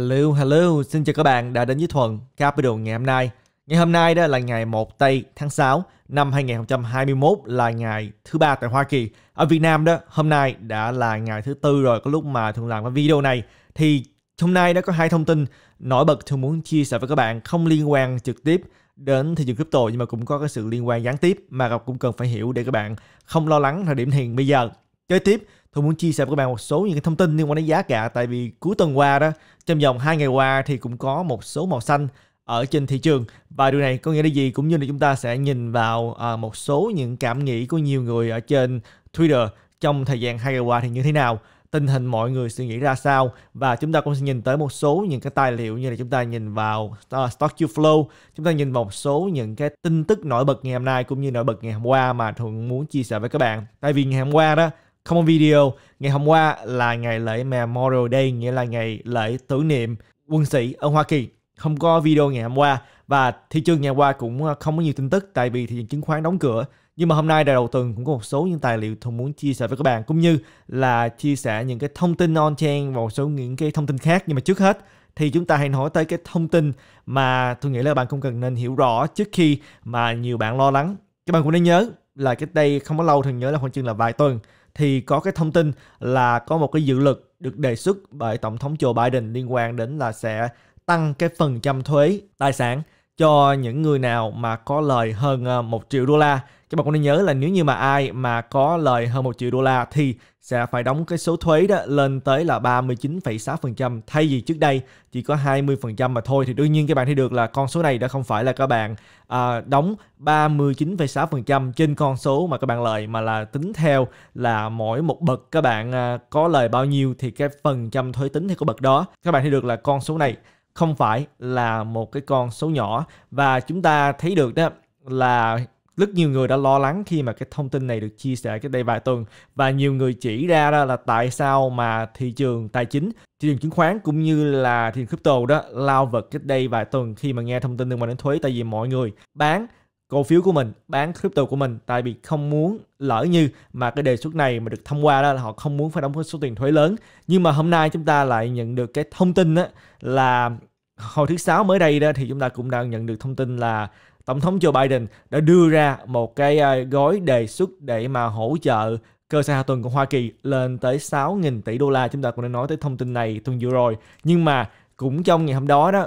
Hello, hello, xin chào các bạn đã đến với Thuận Capital ngày hôm nay. Ngày hôm nay đó là ngày 1 tây tháng 6 năm 2021 là ngày thứ ba tại Hoa Kỳ. Ở Việt Nam đó, hôm nay đã là ngày thứ tư rồi có lúc mà thường làm cái video này thì hôm nay đó có hai thông tin nổi bật Thuận muốn chia sẻ với các bạn không liên quan trực tiếp đến thị trường crypto nhưng mà cũng có cái sự liên quan gián tiếp mà gặp cũng cần phải hiểu để các bạn không lo lắng thời điểm hiện bây giờ. Kế tiếp, Tôi muốn chia sẻ với các bạn một số những cái thông tin liên quan đến giá cả tại vì cuối tuần qua đó, trong vòng 2 ngày qua thì cũng có một số màu xanh ở trên thị trường và điều này có nghĩa là gì cũng như là chúng ta sẽ nhìn vào à, một số những cảm nghĩ của nhiều người ở trên Twitter trong thời gian hai ngày qua thì như thế nào tình hình mọi người suy nghĩ ra sao và chúng ta cũng sẽ nhìn tới một số những cái tài liệu như là chúng ta nhìn vào uh, stock flow chúng ta nhìn vào một số những cái tin tức nổi bật ngày hôm nay cũng như nổi bật ngày hôm qua mà thuận muốn chia sẻ với các bạn tại vì ngày hôm qua đó Common Video. Ngày hôm qua là ngày lễ Memorial Day, nghĩa là ngày lễ tưởng niệm quân sĩ ở Hoa Kỳ. Không có video ngày hôm qua và thị trường ngày hôm qua cũng ờ, không có nhiều tin tức tại vì thị trường chứng khoán đóng cửa. Nhưng mà hôm nay đầu tuần cũng có một số những tài liệu tôi muốn chia sẻ với các bạn cũng như là chia sẻ những cái thông tin on-chain và một số những cái thông tin khác. Nhưng mà trước hết thì chúng ta hãy nói tới cái thông tin mà tôi nghĩ là bạn cũng cần nên hiểu rõ trước khi mà nhiều bạn lo lắng. Các bạn cũng nên nhớ là cái đây không có lâu thường nhớ là khoảng chừng là vài tuần thì có cái thông tin là có một cái dự luật được đề xuất bởi tổng thống Joe Biden liên quan đến là sẽ tăng cái phần trăm thuế tài sản cho những người nào mà có lời hơn 1 ờ, triệu đô la. Các bạn cũng nên nhớ là nếu như mà ai mà có lời hơn 1 triệu đô la thì sẽ phải đóng cái số thuế đó lên tới là 39,6% thay vì trước đây chỉ có 20% mà thôi thì đương nhiên các bạn thấy được là con số này đã không phải là các bạn à, đóng 39,6% trên con số mà các bạn lời mà là tính theo là mỗi một bậc các bạn à, có lời bao nhiêu thì cái phần trăm thuế tính theo cái bậc đó. Các bạn thấy được là con số này không phải là một cái con số nhỏ và chúng ta thấy được đó là rất nhiều người đã lo lắng khi mà cái thông tin này được chia sẻ cách đây vài tuần và nhiều người chỉ ra đó là tại sao mà thị trường tài chính, thị trường chứng khoán cũng như là thị trường crypto đó lao vật cách đây vài tuần khi mà nghe thông tin liên quan đến thuế tại vì mọi người bán cổ phiếu của mình, bán crypto của mình tại vì không muốn lỡ như mà cái đề xuất này mà được thông qua đó là họ không muốn phải đóng số tiền thuế lớn. Nhưng mà hôm nay chúng ta lại nhận được cái thông tin đó là hồi thứ sáu mới đây đó thì chúng ta cũng đang nhận được thông tin là Tổng thống Joe Biden đã đưa ra một cái ờ, gói đề xuất để mà hỗ trợ cơ sở hạ tầng của Hoa Kỳ lên tới 6.000 tỷ đô la. Chúng ta cũng đã nói tới thông tin này tuần vừa rồi. Nhưng mà cũng trong ngày hôm đó đó,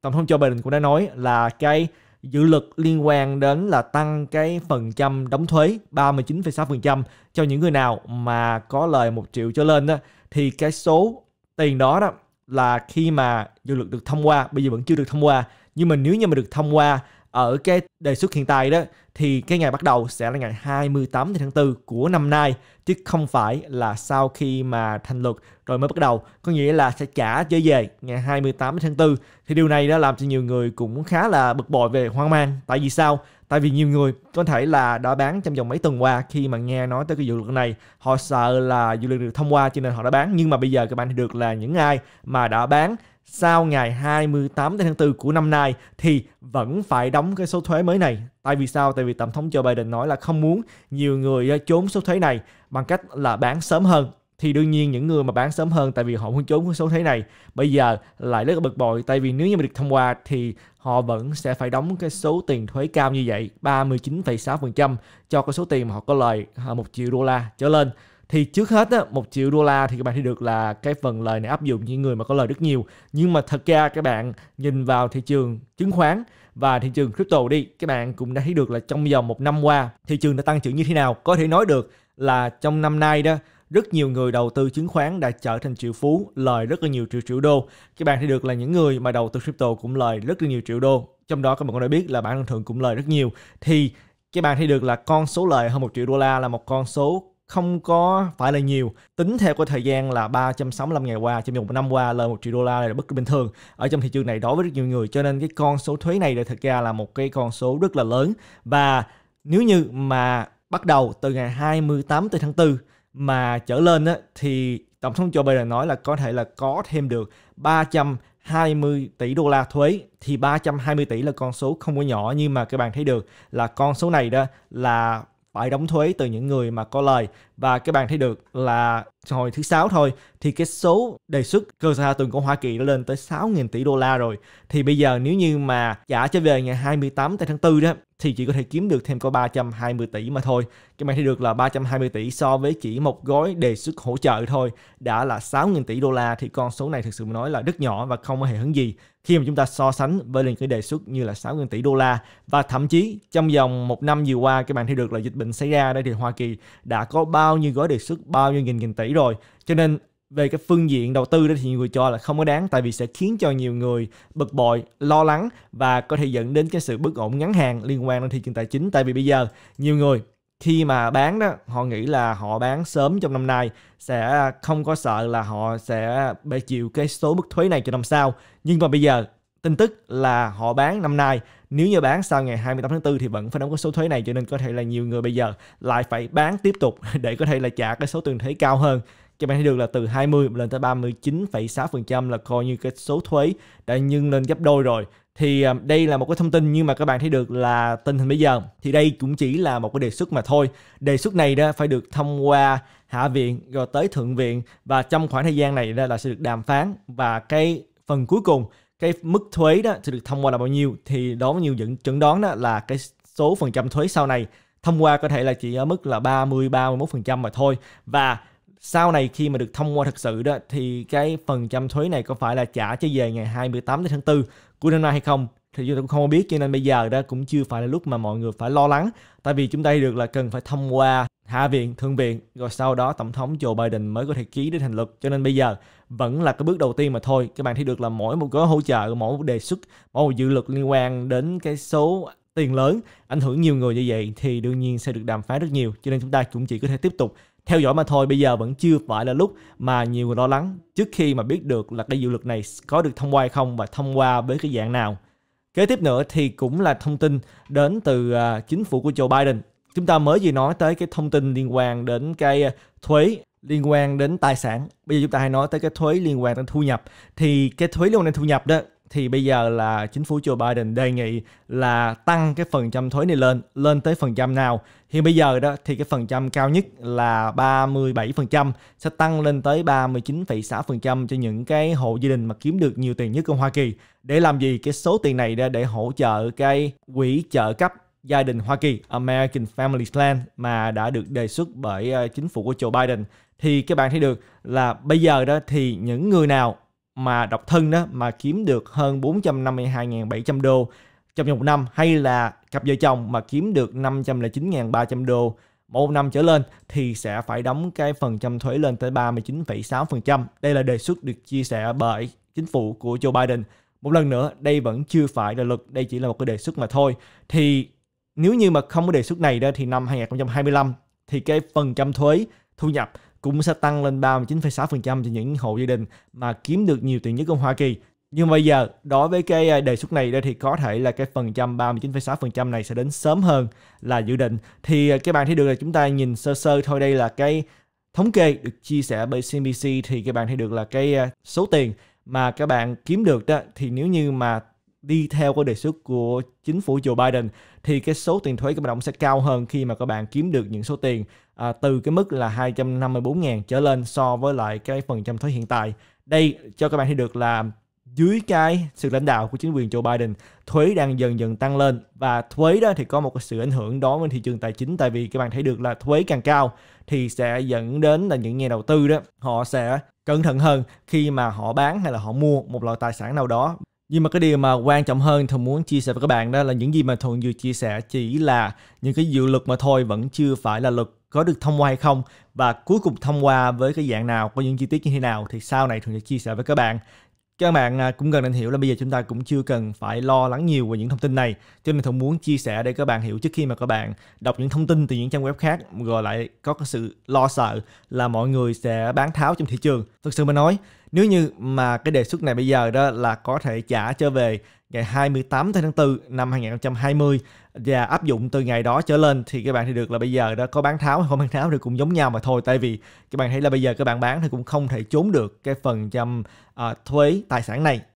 Tổng thống Joe Biden cũng đã nói là cái dự luật liên quan đến là tăng cái phần trăm đóng thuế 39,6% cho những người nào mà có lời 1 triệu trở lên đó thì cái số tiền đó đó là khi mà dự luật được thông qua bây giờ vẫn chưa được thông qua nhưng mà nếu như mà được thông qua ở cái đề xuất hiện tại đó thì cái ngày bắt đầu sẽ là ngày 28 tháng 4 của năm nay chứ không phải là sau khi mà thành luật rồi mới bắt đầu có nghĩa là sẽ trả trở về ngày 28 tháng 4 thì điều này đã làm cho nhiều người cũng khá là bực bội về hoang mang tại vì sao tại vì nhiều người có thể là đã bán trong vòng mấy tuần qua khi mà nghe nói tới cái dự luật này họ sợ là dự luật được thông qua cho nên họ đã bán nhưng mà bây giờ các bạn thì được là những ai mà đã bán sau ngày 28 tháng 4 của năm nay thì vẫn phải đóng cái số thuế mới này Tại vì sao? Tại vì Tổng thống Joe Biden nói là không muốn nhiều người ờ, trốn số thuế này bằng cách là bán sớm hơn thì đương nhiên những người mà bán sớm hơn tại vì họ muốn trốn số thuế này bây giờ lại rất là bực bội tại vì nếu như mà được thông qua thì họ vẫn sẽ phải đóng cái số tiền thuế cao như vậy 39,6% cho cái số tiền mà họ có lời ờ, một triệu đô la trở lên thì trước hết á, 1 triệu đô la thì các bạn thấy được là cái phần lời này áp dụng những người mà có lời rất nhiều nhưng mà thật ra các bạn nhìn vào thị trường chứng khoán và thị trường crypto đi các bạn cũng đã thấy được là trong vòng một năm qua thị trường đã tăng trưởng như thế nào có thể nói được là trong năm nay đó rất nhiều người đầu tư chứng khoán đã trở thành triệu phú lời rất là nhiều triệu triệu đô các bạn thấy được là những người mà đầu tư crypto cũng lời rất là nhiều triệu đô trong đó các bạn cũng đã biết là bản thân thường cũng lời rất nhiều thì các bạn thấy được là con số lời hơn một triệu đô la là một con số không có phải là nhiều tính theo cái thời gian là 365 ngày qua trong vòng một năm qua lời một triệu đô la là bất kỳ bình thường ở trong thị trường này đối với rất nhiều người cho nên cái con số thuế này là thực ra là một cái con số rất là lớn và nếu như mà bắt đầu từ ngày 28 tới tháng 4 mà trở lên á, thì tổng thống Joe Biden nói là có thể là có thêm được 320 tỷ đô la thuế thì 320 tỷ là con số không có nhỏ nhưng mà các bạn thấy được là con số này đó là phải đóng thuế từ những người mà có lời và các bạn thấy được là hồi thứ sáu thôi thì cái số đề xuất cơ sở hạ tầng của Hoa Kỳ đã lên tới 6.000 tỷ đô la rồi thì bây giờ nếu như mà trả cho về ngày 28 tháng 4 đó thì chỉ có thể kiếm được thêm có 320 tỷ mà thôi. Các bạn thấy được là 320 tỷ so với chỉ một gói đề xuất hỗ trợ thôi đã là 6.000 tỷ đô la thì con số này thực sự nói là rất nhỏ và không có hề hứng gì khi mà chúng ta so sánh với những cái đề xuất như là 6.000 tỷ đô la và thậm chí trong vòng một năm vừa qua các bạn thấy được là dịch bệnh xảy ra đây thì Hoa Kỳ đã có bao nhiêu gói đề xuất bao nhiêu nghìn nghìn tỷ rồi cho nên về cái phương diện đầu tư đó thì nhiều người cho là không có đáng tại vì sẽ khiến cho nhiều người bực bội, lo lắng và có thể dẫn đến cái sự bất ổn ngắn hạn liên quan đến thị trường tài chính tại vì bây giờ nhiều người khi mà bán đó họ nghĩ là họ bán sớm trong năm nay sẽ không có sợ là họ sẽ phải chịu cái số mức thuế này cho năm sau nhưng mà bây giờ tin tức là họ bán năm nay nếu như bán sau ngày 28 tháng 4 thì vẫn phải đóng cái số thuế này cho nên có thể là nhiều người bây giờ lại phải bán tiếp tục để có thể là trả cái số tiền thuế cao hơn các bạn thấy được là từ 20 lên tới 39,6% là coi như cái số thuế đã nhưng lên gấp đôi rồi. Thì à, đây là một cái thông tin nhưng mà các bạn thấy được là tình hình bây giờ thì đây cũng chỉ là một cái đề xuất mà thôi. Đề xuất này đó phải được thông qua Hạ viện rồi tới Thượng viện và trong khoảng thời gian này đó là sẽ được đàm phán và cái phần cuối cùng cái mức thuế đó sẽ được thông qua là bao nhiêu thì đó nhiều dẫn chẩn đoán đó là cái số phần trăm thuế sau này thông qua có thể là chỉ ở mức là 30 31% mà thôi và sau này khi mà được thông qua thực sự đó thì cái phần trăm thuế này có phải là trả cho về ngày 28 tháng 4 của năm nay hay không thì chúng ta cũng không biết cho nên bây giờ đó cũng chưa phải là lúc mà mọi người phải lo lắng tại vì chúng ta được là cần phải thông qua hạ viện thượng viện rồi sau đó tổng thống Joe Biden mới có thể ký đến thành luật cho nên bây giờ vẫn là cái bước đầu tiên mà thôi các bạn thấy được là mỗi một gói hỗ trợ mỗi một đề xuất mỗi một dự luật liên quan đến cái số tiền lớn ảnh hưởng nhiều người như vậy thì đương nhiên sẽ được đàm phán rất nhiều cho nên chúng ta cũng chỉ có thể tiếp tục theo dõi mà thôi bây giờ vẫn chưa phải là lúc mà nhiều người lo lắng trước khi mà biết được là cái dự luật này có được thông qua hay không và thông qua với cái dạng nào kế tiếp nữa thì cũng là thông tin đến từ à, chính phủ của Joe Biden chúng ta mới vừa nói tới cái thông tin liên quan đến cái à, thuế liên quan đến tài sản bây giờ chúng ta hãy nói tới cái thuế liên quan đến thu nhập thì cái thuế liên quan đến thu nhập đó thì bây giờ là chính phủ Joe Biden đề nghị là tăng cái phần trăm thuế này lên lên tới phần trăm nào hiện bây giờ đó thì cái phần trăm cao nhất là 37% sẽ tăng lên tới 39,6% cho những cái hộ gia đình mà kiếm được nhiều tiền nhất ở Hoa Kỳ để làm gì cái số tiền này để, để hỗ trợ cái quỹ trợ cấp gia đình Hoa Kỳ American Family Plan mà đã được đề xuất bởi ờ, chính phủ của Joe Biden thì các bạn thấy được là bây giờ đó thì những người nào mà độc thân đó mà kiếm được hơn 452.700 đô trong một năm hay là cặp vợ chồng mà kiếm được 509.300 đô một năm trở lên thì sẽ phải đóng cái phần trăm thuế lên tới 39,6%. Đây là đề xuất được chia sẻ bởi chính phủ của Joe Biden. Một lần nữa, đây vẫn chưa phải là luật, đây chỉ là một cái đề xuất mà thôi. Thì nếu như mà không có đề xuất này đó thì năm 2025 thì cái phần trăm thuế thu nhập cũng sẽ tăng lên 39,6% cho những hộ gia đình mà kiếm được nhiều tiền nhất ở Hoa Kỳ. Nhưng bây giờ, đối với cái à, đề xuất này đây thì có thể là cái phần trăm 39,6% này sẽ đến sớm hơn là dự định. Thì à, các bạn thấy được là chúng ta nhìn sơ sơ thôi đây là cái thống kê được chia sẻ bởi CNBC thì các bạn thấy được là cái à, số tiền mà các bạn kiếm được đó thì nếu như mà đi theo cái đề xuất của chính phủ Joe Biden thì cái số tiền thuế của bạn động sẽ cao hơn khi mà các bạn kiếm được những số tiền à, từ cái mức là 254.000 trở lên so với lại cái phần trăm thuế hiện tại. Đây cho các bạn thấy được là dưới cái sự lãnh đạo của chính quyền Joe Biden, thuế đang dần dần tăng lên và thuế đó thì có một cái sự ảnh hưởng đối với thị trường tài chính tại vì các bạn thấy được là thuế càng cao thì sẽ dẫn đến là những nhà đầu tư đó họ sẽ cẩn thận hơn khi mà họ bán hay là họ mua một loại tài sản nào đó nhưng mà cái điều mà quan trọng hơn Thuận muốn chia sẻ với các bạn đó là những gì mà thường vừa chia sẻ chỉ là những cái dự luật mà thôi vẫn chưa phải là luật có được thông qua hay không và cuối cùng thông qua với cái dạng nào, có những chi tiết như thế nào thì sau này thường sẽ chia sẻ với các bạn. Các bạn à, cũng cần nên hiểu là bây giờ chúng ta cũng chưa cần phải lo lắng nhiều về những thông tin này. Cho nên thường muốn chia sẻ để các bạn hiểu trước khi mà các bạn đọc những thông tin từ những trang web khác rồi lại có cái sự lo sợ là mọi người sẽ bán tháo trong thị trường. Thực sự mà nói, nếu như mà cái đề xuất này bây giờ đó là có thể trả trở về ngày 28 tháng 4 năm 2020 và áp dụng từ ngày đó trở lên thì các bạn thì được là bây giờ đó có bán tháo hay không bán tháo thì cũng giống nhau mà thôi tại vì các bạn thấy là bây giờ các bạn bán thì cũng không thể trốn được cái phần trăm uh, thuế tài sản này